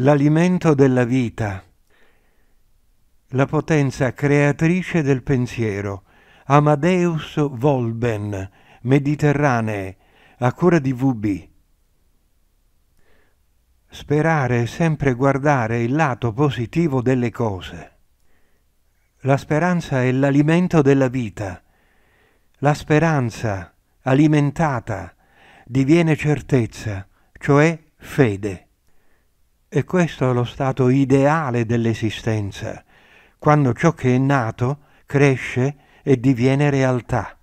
l'alimento della vita, la potenza creatrice del pensiero, Amadeus Volben, Mediterranee, a cura di VB. Sperare è sempre guardare il lato positivo delle cose. La speranza è l'alimento della vita. La speranza, alimentata, diviene certezza, cioè fede. E questo è lo stato ideale dell'esistenza, quando ciò che è nato cresce e diviene realtà.